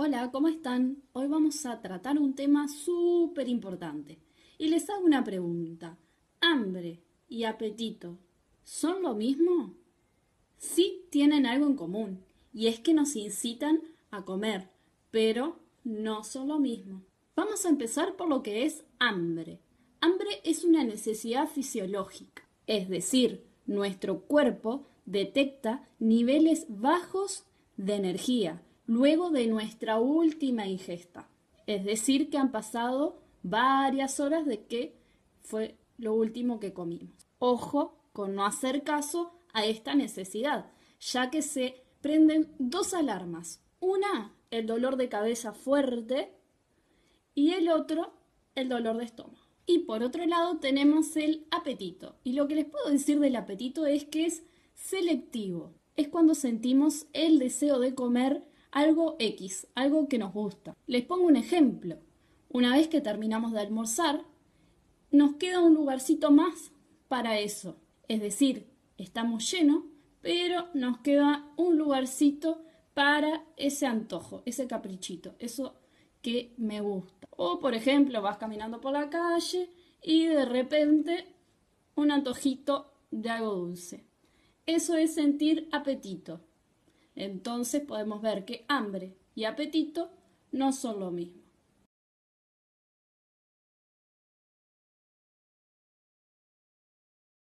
Hola, ¿cómo están? Hoy vamos a tratar un tema súper importante. Y les hago una pregunta. ¿Hambre y apetito son lo mismo? Sí, tienen algo en común, y es que nos incitan a comer, pero no son lo mismo. Vamos a empezar por lo que es hambre. Hambre es una necesidad fisiológica, es decir, nuestro cuerpo detecta niveles bajos de energía, luego de nuestra última ingesta. Es decir, que han pasado varias horas de que fue lo último que comimos. Ojo con no hacer caso a esta necesidad, ya que se prenden dos alarmas. Una, el dolor de cabeza fuerte y el otro, el dolor de estómago. Y por otro lado tenemos el apetito. Y lo que les puedo decir del apetito es que es selectivo. Es cuando sentimos el deseo de comer algo X, algo que nos gusta. Les pongo un ejemplo. Una vez que terminamos de almorzar, nos queda un lugarcito más para eso. Es decir, estamos llenos, pero nos queda un lugarcito para ese antojo, ese caprichito, eso que me gusta. O por ejemplo, vas caminando por la calle y de repente un antojito de algo dulce. Eso es sentir apetito. Entonces podemos ver que hambre y apetito no son lo mismo.